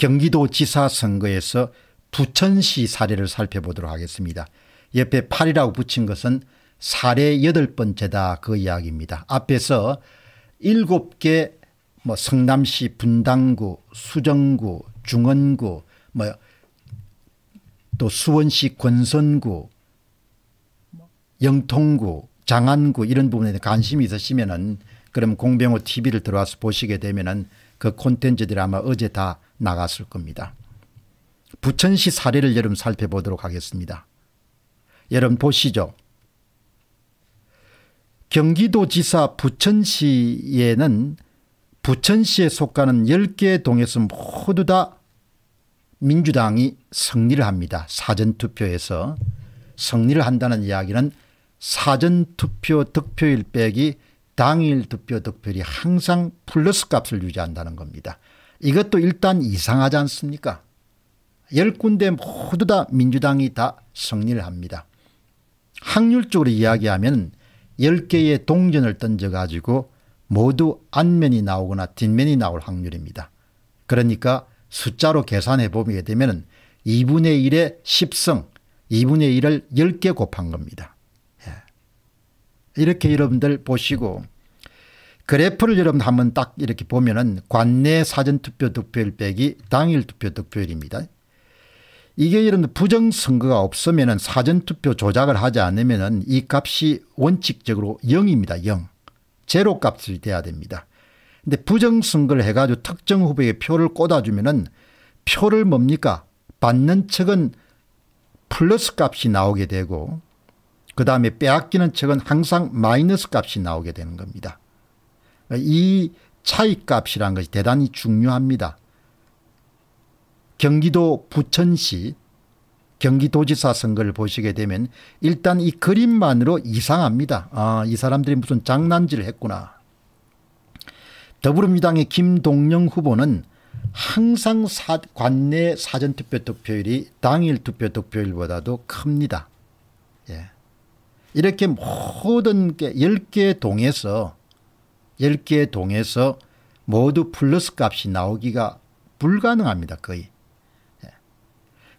경기도지사 선거에서 부천시 사례를 살펴보도록 하겠습니다. 옆에 8이라고 붙인 것은 사례 여 번째다 그 이야기입니다. 앞에서 일개뭐 성남시 분당구 수정구 중원구 뭐 또 수원시 권선구 영통구 장안구 이런 부분에 관심이 있으시면은 그럼 공병호 TV를 들어와서 보시게 되면은 그 콘텐츠들이 아마 어제 다 나갔을 겁니다. 부천시 사례를 여러분 살펴보도록 하겠습니다. 여러분 보시죠. 경기도지사 부천시에는 부천시에 속하는 10개 동에서 모두 다 민주당이 승리를 합니다. 사전투표에서 승리를 한다는 이야기는 사전투표 득표일 빼기 당일 투표 득표율이 항상 플러스 값을 유지한다는 겁니다. 이것도 일단 이상하지 않습니까? 열 군데 모두 다 민주당이 다 승리를 합니다. 확률적으로 이야기하면 10개의 동전을 던져가지고 모두 안면이 나오거나 뒷면이 나올 확률입니다. 그러니까 숫자로 계산해 보게 되면 2분의 1의 10승, 2분의 1을 10개 곱한 겁니다. 예. 이렇게 여러분들 보시고 그래프를 여러분 한번 딱 이렇게 보면은 관내 사전투표 득표율 빼기 당일 투표 득표율입니다. 이게 이런 부정선거가 없으면 사전투표 조작을 하지 않으면이 값이 원칙적으로 0입니다. 0. 제로 값이 돼야 됩니다. 근데 부정선거를 해가지고 특정 후보에게 표를 꽂아주면 표를 뭡니까? 받는 측은 플러스 값이 나오게 되고 그 다음에 빼앗기는 측은 항상 마이너스 값이 나오게 되는 겁니다. 이 차이값이라는 것이 대단히 중요합니다. 경기도 부천시 경기도지사 선거를 보시게 되면 일단 이 그림만으로 이상합니다. 아, 이 사람들이 무슨 장난질을 했구나. 더불어민주당의 김동영 후보는 항상 사, 관내 사전투표 득표율이 당일 투표 득표율보다도 큽니다. 예. 이렇게 모든 게 10개 동에서 1 0개 동에서 모두 플러스 값이 나오기가 불가능합니다. 거의. 예.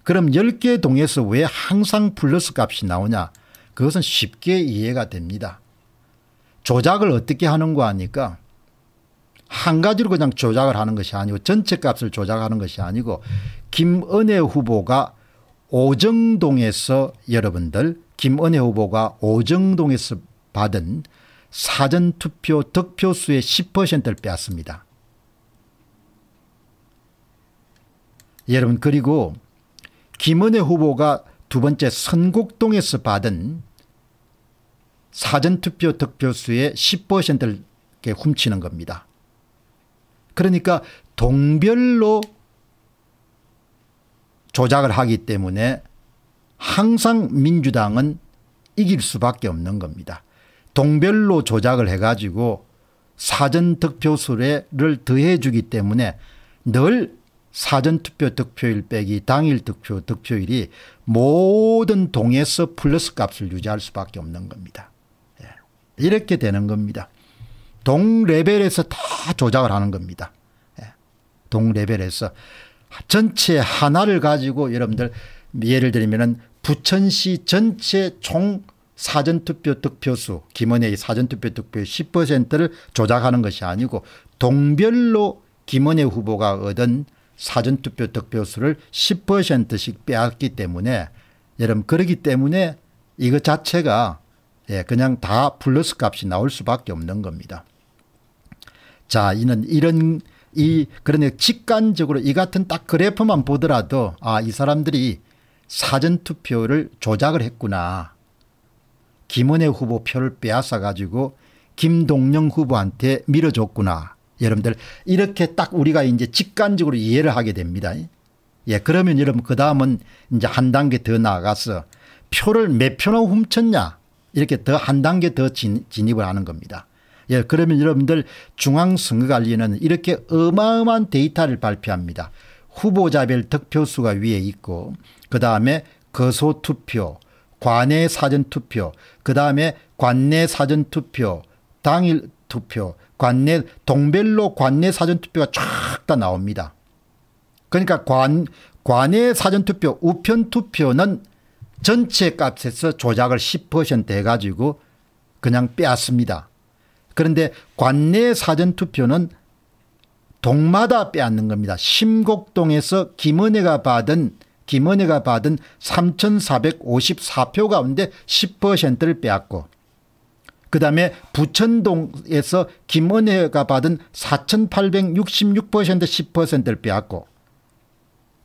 그럼 1 0개 동에서 왜 항상 플러스 값이 나오냐? 그것은 쉽게 이해가 됩니다. 조작을 어떻게 하는가 하니까 한 가지로 그냥 조작을 하는 것이 아니고 전체 값을 조작하는 것이 아니고 김은혜 후보가 오정동에서 여러분들 김은혜 후보가 오정동에서 받은 사전투표 득표수의 10%를 빼앗습니다. 여러분 그리고 김은혜 후보가 두 번째 선곡동에서 받은 사전투표 득표수의 10%를 훔치는 겁니다. 그러니까 동별로 조작을 하기 때문에 항상 민주당은 이길 수밖에 없는 겁니다. 동별로 조작을 해가지고 사전 득표수를 더해 주기 때문에 늘 사전투표 득표일 빼기 당일 득표 득표율이 모든 동에서 플러스 값을 유지할 수밖에 없는 겁니다. 예. 이렇게 되는 겁니다. 동 레벨에서 다 조작을 하는 겁니다. 예. 동 레벨에서 전체 하나를 가지고 여러분들 예를 들면 은 부천시 전체 총 사전투표 득표수 김원혜의 사전투표 득표의 10%를 조작하는 것이 아니고 동별로 김원혜 후보가 얻은 사전투표 득표수를 10%씩 빼앗기 때문에 여러분 그러기 때문에 이것 자체가 예, 그냥 다 플러스 값이 나올 수밖에 없는 겁니다. 자, 이는 이런 이 그러니 까 직관적으로 이 같은 딱 그래프만 보더라도 아, 이 사람들이 사전투표를 조작을 했구나. 김은혜 후보 표를 빼앗아 가지고 김동영 후보한테 밀어줬구나. 여러분들 이렇게 딱 우리가 이제 직관적으로 이해를 하게 됩니다. 예, 그러면 여러분 그 다음은 이제 한 단계 더 나아가서 표를 몇 표나 훔쳤냐 이렇게 더 한 단계 더 진, 입을 하는 겁니다. 예, 그러면 여러분들 중앙선거관리는 이렇게 어마어마한 데이터를 발표합니다. 후보자별 득표수가 위에 있고 그 다음에 거소투표 관내 사전투표, 그 다음에 관내 사전투표, 당일 투표, 관내 동별로 관내 사전투표가 쫙 다 나옵니다. 그러니까 관, 관내 사전투표, 우편투표는 전체 값에서 조작을 10% 해가지고 그냥 빼앗습니다. 그런데 관내 사전투표는 동마다 빼앗는 겁니다. 심곡동에서 김은혜가 받은 김은혜가 받은 3,454표 가운데 10%를 빼앗고 그 다음에 부천동에서 김은혜가 받은 4,866% 10%를 빼앗고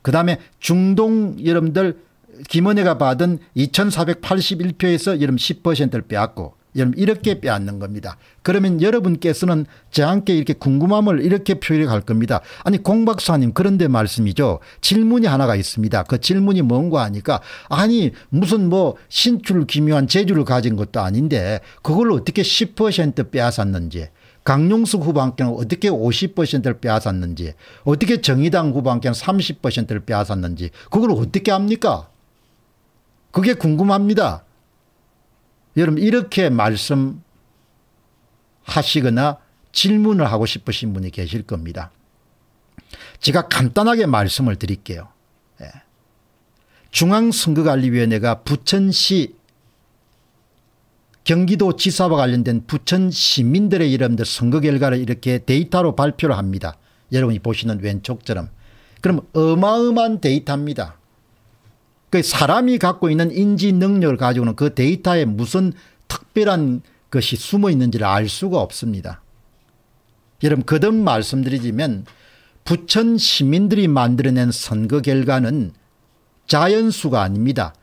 그 다음에 중동 여러분들 김은혜가 받은 2,481표에서 여러분 10%를 빼앗고 이렇게 빼앗는 겁니다. 그러면 여러분께서는 저한테 이렇게 궁금함을 이렇게 표현갈 겁니다. 아니 공박사님 그런데 말씀이죠. 질문이 하나가 있습니다. 그 질문이 뭔가 하니까 아니 무슨 뭐 신출 기묘한 재주를 가진 것도 아닌데 그걸 어떻게 10% 빼앗았는지 강용숙 후반께는 어떻게 50%를 빼앗았는지 어떻게 정의당 후반께는 30%를 빼앗았는지 그걸 어떻게 합니까? 그게 궁금합니다. 여러분 이렇게 말씀하시거나 질문을 하고 싶으신 분이 계실 겁니다. 제가 간단하게 말씀을 드릴게요. 예. 중앙선거관리위원회가 부천시 경기도 지사와 관련된 부천 시민들의 이름들 선거 결과를 이렇게 데이터로 발표를 합니다. 여러분이 보시는 왼쪽처럼. 그럼 어마어마한 데이터입니다. 그 사람이 갖고 있는 인지 능력을 가지고는 그 데이터에 무슨 특별한 것이 숨어 있는지를 알 수가 없습니다. 여러분 거듭 말씀드리지만 부천 시민들이 만들어낸 선거 결과는 자연수가 아닙니다.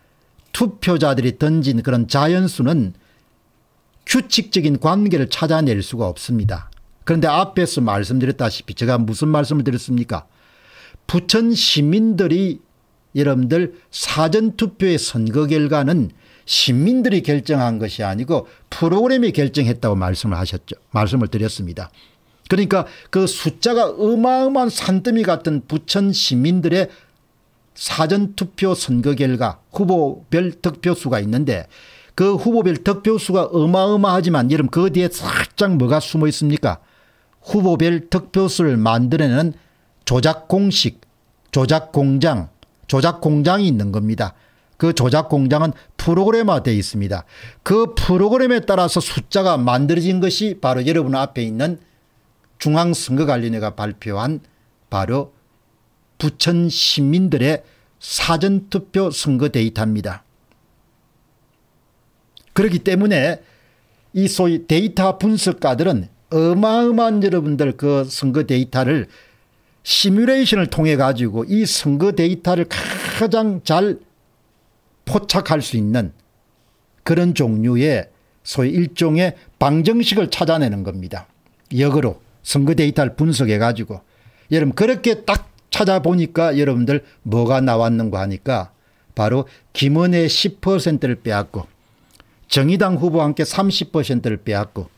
투표자들이 던진 그런 자연수는 규칙적인 관계를 찾아낼 수가 없습니다. 그런데 앞에서 말씀드렸다시피 제가 무슨 말씀을 드렸습니까? 부천 시민들이 여러분들 사전투표의 선거 결과는 시민들이 결정한 것이 아니고 프로그램이 결정했다고 말씀을 하셨죠. 말씀을 드렸습니다. 그러니까 그 숫자가 어마어마한 산더미 같은 부천 시민들의 사전투표 선거 결과 후보별 득표수가 있는데 그 후보별 득표수가 어마어마하지만 여러분 그 뒤에 살짝 뭐가 숨어 있습니까 후보별 득표수를 만들어내는 조작공식 조작공장 조작 공장이 있는 겁니다. 그 조작 공장은 프로그램화되어 있습니다. 그 프로그램에 따라서 숫자가 만들어진 것이 바로 여러분 앞에 있는 중앙선거관리위원회가 발표한 바로 부천 시민들의 사전투표 선거 데이터입니다. 그렇기 때문에 이 소위 데이터 분석가들은 어마어마한 여러분들 그 선거 데이터를 시뮬레이션을 통해 가지고 이 선거 데이터를 가장 잘 포착할 수 있는 그런 종류의 소위 일종의 방정식을 찾아내는 겁니다. 역으로 선거 데이터를 분석해 가지고 여러분 그렇게 딱 찾아보니까 여러분들 뭐가 나왔는가 하니까 바로 김은혜 10%를 빼앗고 정의당 후보와 함께 30%를 빼앗고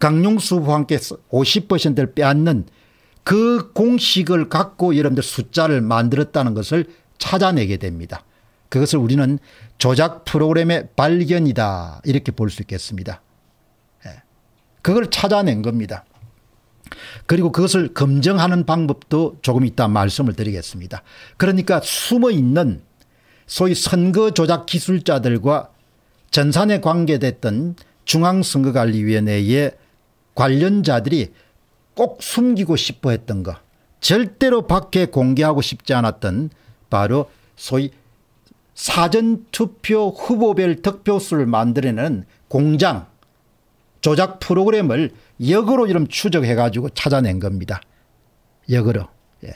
강용수 후보와 함께 50%를 빼앗는 그 공식을 갖고 여러분들 숫자를 만들었다는 것을 찾아내게 됩니다. 그것을 우리는 조작 프로그램의 발견이다 이렇게 볼 수 있겠습니다. 예. 그걸 찾아낸 겁니다. 그리고 그것을 검증하는 방법도 조금 이따 말씀을 드리겠습니다. 그러니까 숨어있는 소위 선거 조작 기술자들과 전산에 관계됐던 중앙선거관리위원회의 관련자들이 꼭 숨기고 싶어 했던 것 절대로 밖에 공개하고 싶지 않았던 바로 소위 사전투표 후보별 득표수를 만들어내는 공장 조작 프로그램을 역으로 이름 추적해 가지고 찾아낸 겁니다. 역으로. 예.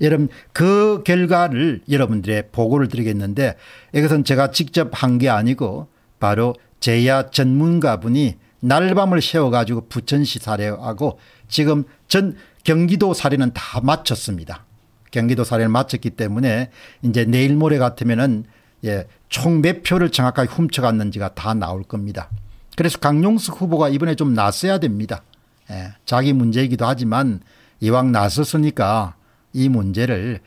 여러분 그 결과를 여러분들의 보고를 드리겠는데 이것은 제가 직접 한 게 아니고 바로 제야 전문가분이 날밤을 세워가지고 부천시 사례하고 지금 전 경기도 사례는 다 마쳤습니다. 경기도 사례를 마쳤기 때문에 이제 내일 모레 같으면은 예, 총몇 표를 정확하게 훔쳐갔는지가 다 나올 겁니다. 그래서 강용석 후보가 이번에 좀 나서야 됩니다. 예, 자기 문제이기도 하지만 이왕 나섰으니까 이 문제를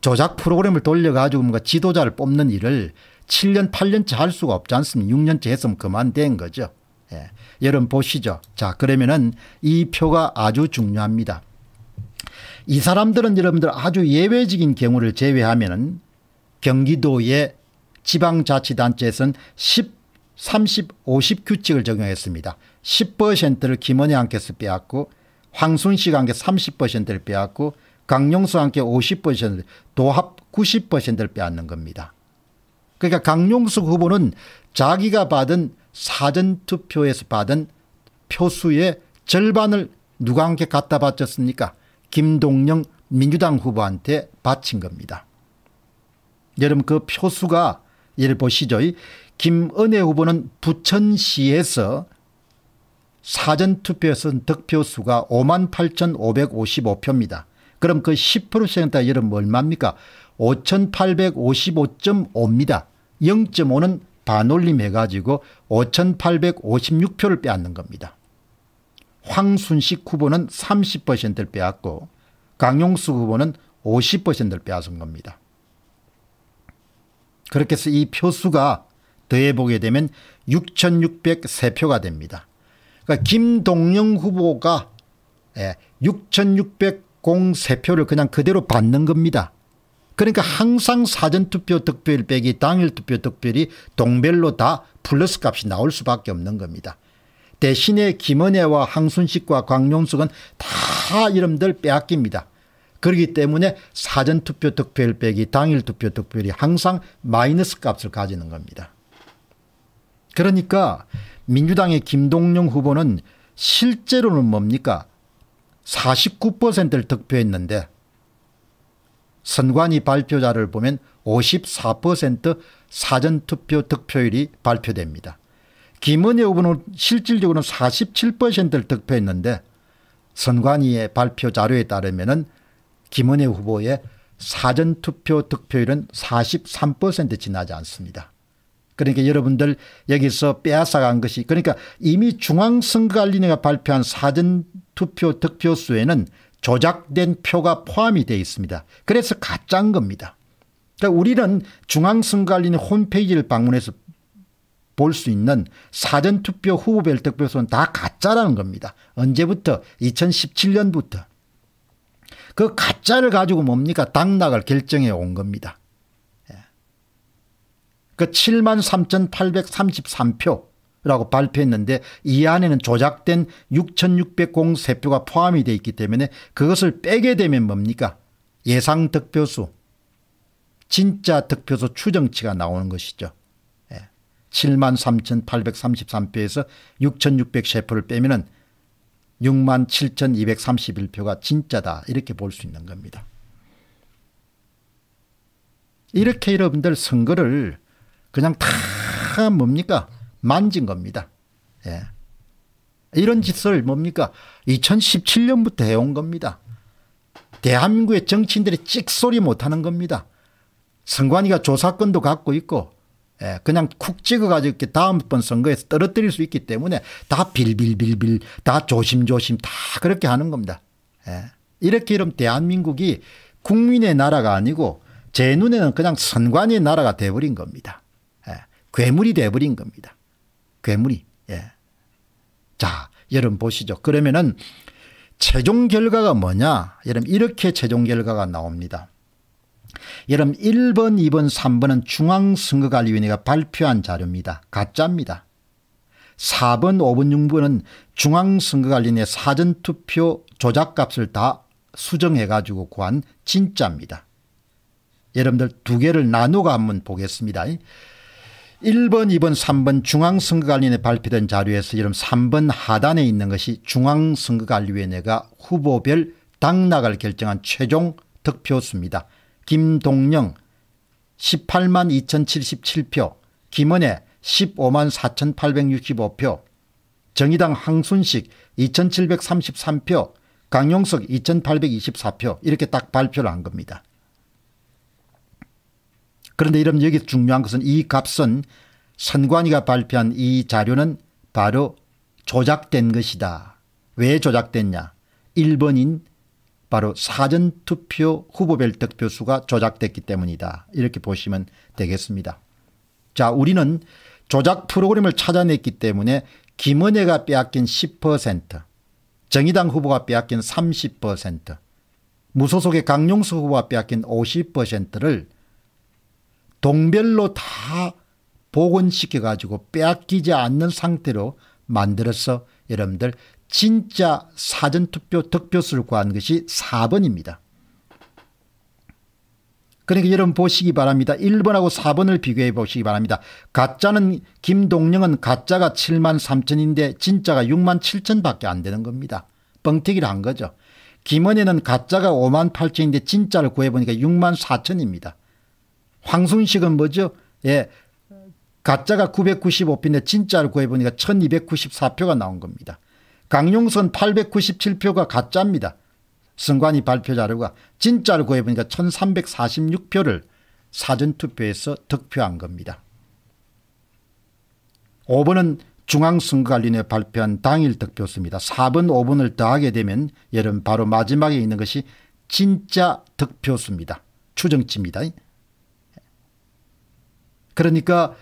조작 프로그램을 돌려가지고 뭔가 지도자를 뽑는 일을 7년 8년째 할 수가 없지 않습니까 6년째 했으면 그만된 거죠. 예. 여러분 보시죠. 자 그러면은 이 표가 아주 중요합니다. 이 사람들은 여러분들 아주 예외적인 경우를 제외하면은 경기도의 지방자치단체에서는 10, 30, 50 규칙을 적용했습니다. 10%를 김원희 한께서 빼앗고 황순식 한께 30%를 빼앗고 강용수 한께 50% 도합 90%를 빼앗는 겁니다. 그러니까 강용수 후보는 자기가 받은 사전투표에서 받은 표수의 절반을 누구한테 갖다 바쳤습니까? 김동영 민주당 후보한테 바친 겁니다. 여러분 그 표수가 예를 보시죠. 김은혜 후보는 부천시에서 사전투표에서 득표수가 5만 8,555표입니다. 그럼 그 10%다 여러분 얼마입니까? 5,855.5입니다. 0.5는 반올림해가지고 5,856표를 빼앗는 겁니다. 황순식 후보는 30%를 빼앗고 강용수 후보는 50%를 빼앗은 겁니다. 그렇게 해서 이 표수가 더해보게 되면 6,603표가 됩니다. 그러니까 김동영 후보가 6,603표를 예, 그냥 그대로 받는 겁니다. 그러니까 항상 사전투표 득표율 빼기 당일투표 득표율이 동별로 다 플러스 값이 나올 수밖에 없는 겁니다. 대신에 김은혜와 황순식과 광용숙은 다 이름들 빼앗깁니다. 그렇기 때문에 사전투표 득표율 빼기 당일투표 득표율이 항상 마이너스 값을 가지는 겁니다. 그러니까 민주당의 김동룡 후보는 실제로는 뭡니까 49%를 득표했는데 선관위 발표자를 보면 54% 사전투표 득표율이 발표됩니다. 김은혜 후보는 실질적으로는 47%를 득표했는데 선관위의 발표 자료에 따르면 김은혜 후보의 사전투표 득표율은 43% 지나지 않습니다. 그러니까 여러분들 여기서 빼앗아간 것이 그러니까 이미 중앙선거관리위가 발표한 사전투표 득표수에는 조작된 표가 포함이 되어 있습니다. 그래서 가짜인 겁니다. 그러니까 우리는 중앙선관리는 홈페이지를 방문해서 볼 수 있는 사전투표 후보별 득표수는 다 가짜라는 겁니다. 언제부터? 2017년부터. 그 가짜를 가지고 뭡니까? 당락을 결정해 온 겁니다. 예. 그 73,833표 라고 발표했는데 이 안에는 조작된 6,603표가 포함이 되어 있기 때문에 그것을 빼게 되면 뭡니까? 예상 득표수, 진짜 득표수 추정치가 나오는 것이죠. 7만 3,833표에서 6,603표를 빼면 6만 7,231표가 진짜다 이렇게 볼 수 있는 겁니다. 이렇게 여러분들 선거를 그냥 다 뭡니까? 만진 겁니다. 예. 이런 짓을 뭡니까 2017년부터 해온 겁니다. 대한민국의 정치인들이 찍소리 못하는 겁니다. 선관위가 조사권도 갖고 있고 예, 그냥 쿡 찍어가지고 이렇게 다음 번 선거에서 떨어뜨릴 수 있기 때문에 다 빌빌빌빌 다 조심조심 다 그렇게 하는 겁니다. 예. 이렇게 이러면 대한민국이 국민의 나라가 아니고 제 눈에는 그냥 선관위의 나라가 돼버린 겁니다. 예. 괴물이 돼버린 겁니다. 괴물이. 예. 자, 여러분 보시죠. 그러면은 최종 결과가 뭐냐? 여러분 이렇게 최종 결과가 나옵니다. 여러분 1번, 2번, 3번은 중앙선거관리위원회가 발표한 자료입니다. 가짜입니다. 4번, 5번, 6번은 중앙선거관리위원회 사전투표 조작값을 다 수정해 가지고 구한 진짜입니다. 여러분들 두 개를 나누고 한번 보겠습니다. 1번, 2번, 3번 중앙선거관리위원회 발표된 자료에서 이런 3번 하단에 있는 것이 중앙선거관리위원회가 후보별 당락을 결정한 최종 득표수입니다. 김동영 18만 2077표, 김은혜 15만 4865표, 정의당 항순식 2733표, 강용석 2824표 이렇게 딱 발표를 한 겁니다. 그런데 여러분 여기 중요한 것은 이 값은 선관위가 발표한 이 자료는 바로 조작된 것이다. 왜 조작됐냐 1번인 바로 사전투표 후보별 득표수가 조작됐기 때문이다. 이렇게 보시면 되겠습니다. 자 우리는 조작 프로그램을 찾아냈기 때문에 김은혜가 빼앗긴 10% 정의당 후보가 빼앗긴 30% 무소속의 강용수 후보가 빼앗긴 50%를 동별로 다 복원시켜 가지고 빼앗기지 않는 상태로 만들어서 여러분들 진짜 사전투표 득표수를 구한 것이 4번입니다. 그러니까 여러분 보시기 바랍니다. 1번하고 4번을 비교해 보시기 바랍니다. 가짜는 김동영은 가짜가 7만 3천인데 진짜가 6만 7천밖에 안 되는 겁니다. 뻥튀기를 한 거죠. 김원희는 가짜가 5만 8천인데 진짜를 구해보니까 6만 4천입니다. 황순식은 뭐죠? 예. 가짜가 995표인데 진짜를 구해보니까 1294표가 나온 겁니다. 강용선 897표가 가짜입니다. 승관이 발표 자료가 진짜를 구해보니까 1346표를 사전투표에서 득표한 겁니다. 5번은 중앙선거관리위원회 발표한 당일 득표수입니다. 4번 5번을 더하게 되면 여러분 바로 마지막에 있는 것이 진짜 득표수입니다. 추정치입니다. 그러니까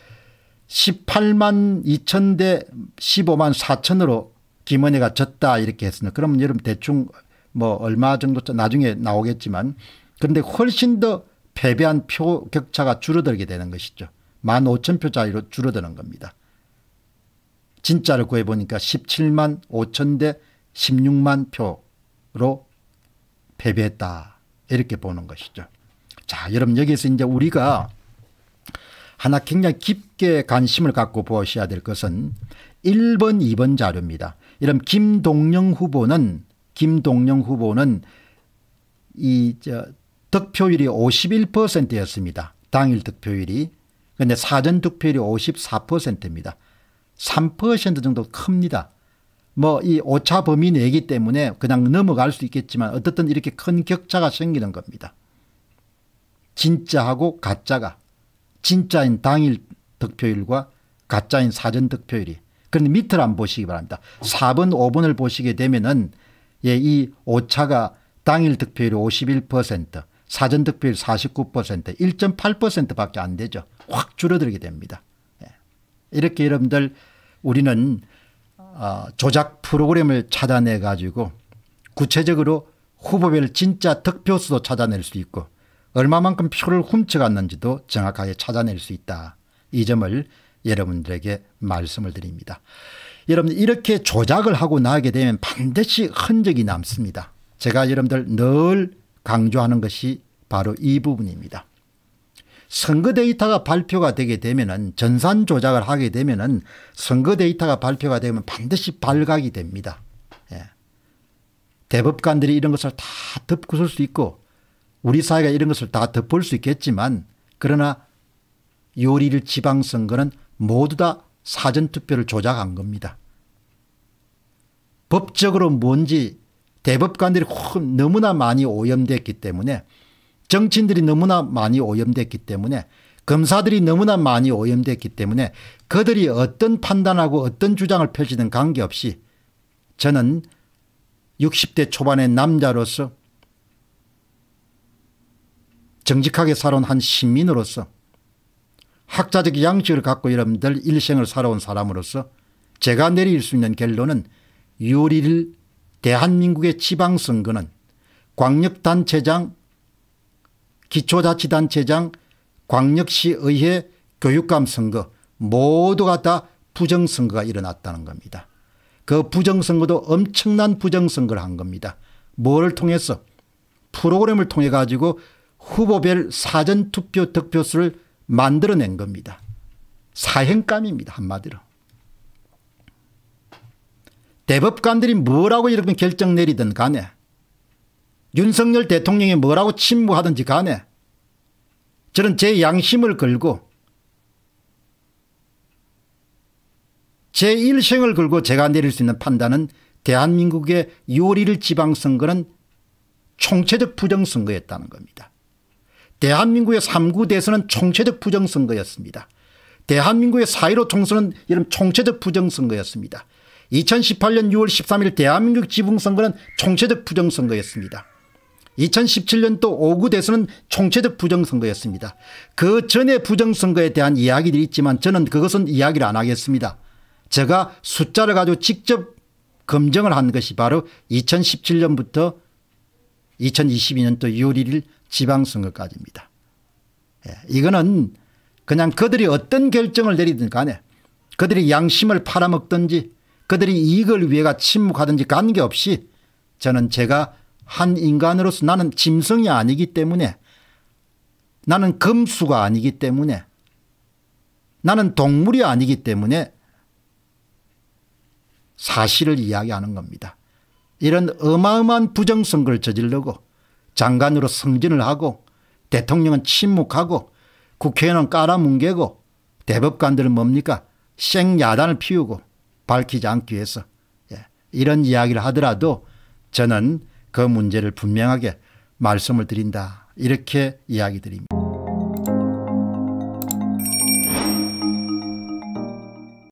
18만 2천 대 15만 4천으로 김은혜가 졌다 이렇게 했습니다. 그러면 여러분 대충 뭐 얼마 정도 나중에 나오겠지만 그런데 훨씬 더 패배한 표 격차가 줄어들게 되는 것이죠. 1만 5천 표 차이로 줄어드는 겁니다. 진짜를 구해보니까 17만 5천 대 16만 표로 패배했다 이렇게 보는 것이죠. 자 여러분 여기서 이제 우리가 하나 굉장히 깊게 관심을 갖고 보셔야 될 것은 1번 2번 자료입니다. 이런 김동영 후보는 김동영 후보는 이저 득표율이 51%였습니다. 당일 득표율이. 그런데 사전 득표율이 54%입니다. 3% 정도 큽니다. 뭐 이 오차 범위 내기 때문에 그냥 넘어갈 수 있겠지만 어떻든 이렇게 큰 격차가 생기는 겁니다. 진짜하고 가짜가. 진짜인 당일 득표율과 가짜인 사전 득표율이 그런데 밑을 안 보시기 바랍니다. 4번 5번을 보시게 되면 은이 예, 오차가 당일 득표율이 51% 사전 득표율 49% 1.8%밖에 안 되죠. 확 줄어들게 됩니다. 예. 이렇게 여러분들 우리는 어, 조작 프로그램을 찾아내 가지고 구체적으로 후보별 진짜 득표수도 찾아낼 수 있고 얼마만큼 표를 훔쳐갔는지도 정확하게 찾아낼 수 있다. 이 점을 여러분들에게 말씀을 드립니다. 여러분 이렇게 조작을 하고 나게 되면 반드시 흔적이 남습니다. 제가 여러분들 늘 강조하는 것이 바로 이 부분입니다. 선거 데이터가 발표가 되게 되면은 전산 조작을 하게 되면은 선거 데이터가 발표가 되면 반드시 발각이 됩니다. 예. 대법관들이 이런 것을 다 덮고설 수 있고 우리 사회가 이런 것을 다 덮을 수 있겠지만 그러나 요리를 지방선거는 모두 다 사전투표를 조작한 겁니다. 법적으로 뭔지 대법관들이 너무나 많이 오염됐기 때문에 정치인들이 너무나 많이 오염됐기 때문에 검사들이 너무나 많이 오염됐기 때문에 그들이 어떤 판단하고 어떤 주장을 펼치든 관계없이 저는 60대 초반의 남자로서 정직하게 살아온 한 시민으로서 학자적 양식을 갖고 여러분들 일생을 살아온 사람으로서 제가 내릴 수 있는 결론은 6월 1일 대한민국의 지방선거는 광역단체장 기초자치단체장 광역시의회 교육감 선거 모두가 다 부정선거가 일어났다는 겁니다. 그 부정선거도 엄청난 부정선거를 한 겁니다. 뭘 통해서 프로그램을 통해 가지고 후보별 사전투표 득표수를 만들어낸 겁니다. 사행감입니다. 한마디로. 대법관들이 뭐라고 이렇게 결정 내리든 간에 윤석열 대통령이 뭐라고 침묵하든지 간에 저는 제 양심을 걸고 제 일생을 걸고 제가 내릴 수 있는 판단은 대한민국의 요리를 지방선거는 총체적 부정선거였다는 겁니다. 대한민국의 3구 대선은 총체적 부정선거였습니다. 대한민국의 4.15 총선은 이런 총체적 부정선거였습니다. 2018년 6월 13일 대한민국 지붕선거는 총체적 부정선거였습니다. 2017년도 5구 대선은 총체적 부정선거였습니다. 그 전에 부정선거에 대한 이야기들이 있지만 저는 그것은 이야기를 안 하겠습니다. 제가 숫자를 가지고 직접 검증을 한 것이 바로 2017년부터 2022년도 6월 1일 지방선거까지입니다. 예, 이거는 그냥 그들이 어떤 결정을 내리든 간에 그들이 양심을 팔아먹든지 그들이 이익을 위해가 침묵하든지 관계없이 저는 제가 한 인간으로서 나는 짐승이 아니기 때문에 나는 금수가 아니기 때문에 나는 동물이 아니기 때문에 사실을 이야기하는 겁니다. 이런 어마어마한 부정선거를 저지르고 장관으로 승진을 하고 대통령은 침묵하고 국회의원은 깔아뭉개고 대법관들은 뭡니까 생야단을 피우고 밝히지 않기 위해서 예. 이런 이야기를 하더라도 저는 그 문제를 분명하게 말씀을 드린다 이렇게 이야기 드립니다.